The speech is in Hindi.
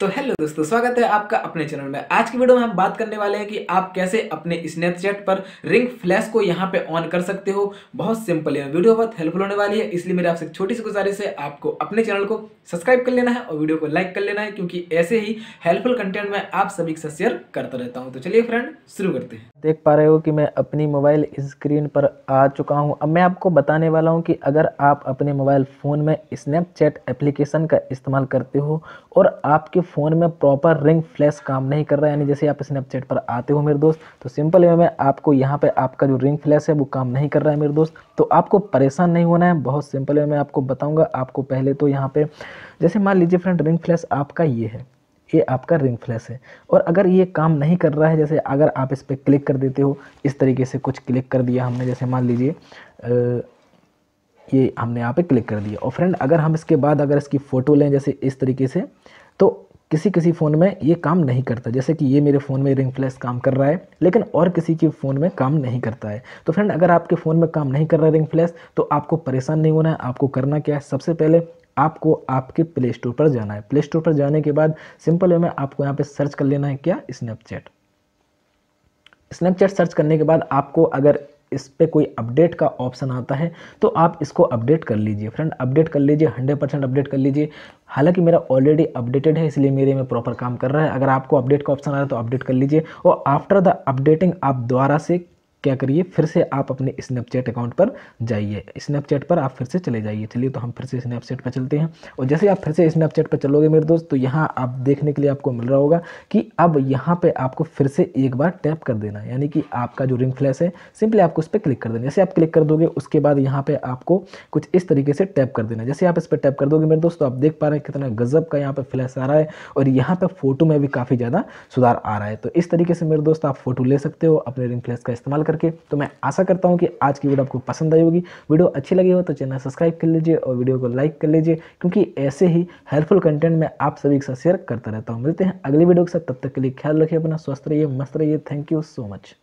तो हेलो दोस्तों स्वागत है आपका अपने चैनल में आज की वीडियो में हम बात करने वाले हैं कि आप कैसे अपने स्नैपचैट पर रिंग फ्लैश को यहाँ पे ऑन कर सकते हो बहुत सिंपल है वीडियो बहुत हेल्पफुल होने वाली है इसलिए मेरे आपसे छोटी सी गुजारिश है आपको अपने चैनल को सब्सक्राइब कर लेना है और वीडियो को लाइक कर लेना है क्योंकि ऐसे ही हेल्पफुल कंटेंट में आप सभी से शेयर करता रहता हूँ तो चलिए फ्रेंड शुरू करते हैं देख पा रहे हो कि मैं अपनी मोबाइल स्क्रीन पर आ चुका हूँ अब मैं आपको बताने वाला हूँ कि अगर आप अपने मोबाइल फ़ोन में स्नैपचैट एप्लीकेशन का इस्तेमाल करते हो और आपके फ़ोन में प्रॉपर रिंग फ्लैश काम नहीं कर रहा है यानी जैसे आप स्नैपचैट पर आते हो मेरे दोस्त तो सिंपल वे में आपको यहाँ पे आपका जो रिंग फ्लैश है वो काम नहीं कर रहा है मेरे दोस्त तो आपको परेशान नहीं होना है बहुत सिंपल वे में आपको बताऊँगा आपको पहले तो यहाँ पर जैसे मान लीजिए फ्रेंड रिंग फ्लैश आपका ये है ये आपका रिंग फ्लैश है और अगर ये काम नहीं कर रहा है जैसे अगर आप इस पर क्लिक कर देते हो इस तरीके से कुछ क्लिक कर दिया हमने जैसे मान लीजिए ये हमने यहाँ पे क्लिक कर दिया और फ्रेंड अगर हम इसके बाद अगर इसकी फ़ोटो लें जैसे इस तरीके से तो किसी किसी फ़ोन में ये काम नहीं करता जैसे कि ये मेरे फ़ोन में रिंग फ्लैश काम कर रहा है लेकिन और किसी के फ़ोन में काम नहीं करता है तो फ्रेंड अगर आपके फ़ोन में काम नहीं कर रहा है रिंग फ्लैश तो आपको परेशान नहीं होना है आपको करना क्या है सबसे पहले आपको आपके प्ले स्टोर पर जाना है प्ले स्टोर पर जाने के बाद सिंपल वे में आपको यहाँ पर सर्च कर लेना है क्या स्नैपचैट स्नैपचैट सर्च करने के बाद आपको अगर इस पर कोई अपडेट का ऑप्शन आता है तो आप इसको अपडेट कर लीजिए फ्रेंड अपडेट कर लीजिए हंड्रेड परसेंट अपडेट कर लीजिए हालांकि मेरा ऑलरेडी अपडेटेड है इसलिए मेरे में प्रॉपर काम कर रहा है अगर आपको अपडेट का ऑप्शन आ रहा है तो अपडेट कर लीजिए और आफ्टर द अपडेटिंग आप दोबारा से क्या करिए फिर से आप अपने स्नैपचैट अकाउंट पर जाइए स्नैपचैट पर आप फिर से चले जाइए चलिए तो हम फिर से स्नैपचैट पर चलते हैं और जैसे आप फिर से स्नैपचैट पर चलोगे मेरे दोस्त तो यहाँ आप देखने के लिए आपको मिल रहा होगा कि अब यहाँ पर आपको फिर से एक बार टैप कर देना यानी कि आपका जो रिंग फ्लैश है सिंपली आपको उस पर क्लिक कर देना जैसे आप क्लिक कर दोगे उसके बाद यहाँ पर आपको कुछ इस तरीके से टैप कर देना जैसे आप इस पर टैप कर दोगे मेरे दोस्त तो आप देख पा रहे हैं कितना गजब का यहाँ पर फ्लैश आ रहा है और यहाँ पर फोटो में भी काफ़ी ज़्यादा सुधार आ रहा है तो इस तरीके से मेरे दोस्त आप फोटो ले सकते हो अपने रिंग फ्लैश का इस्तेमाल कर करके तो मैं आशा करता हूँ कि आज की वीडियो आपको पसंद आई होगी वीडियो अच्छी लगी हो तो चैनल सब्सक्राइब कर लीजिए और वीडियो को लाइक कर लीजिए क्योंकि ऐसे ही हेल्पफुल कंटेंट मैं आप सभी के साथ शेयर करता रहता हूँ मिलते हैं अगली वीडियो के साथ तब तक के लिए ख्याल रखिए अपना स्वस्थ रहिए मस्त रहिए थैंक यू सो मच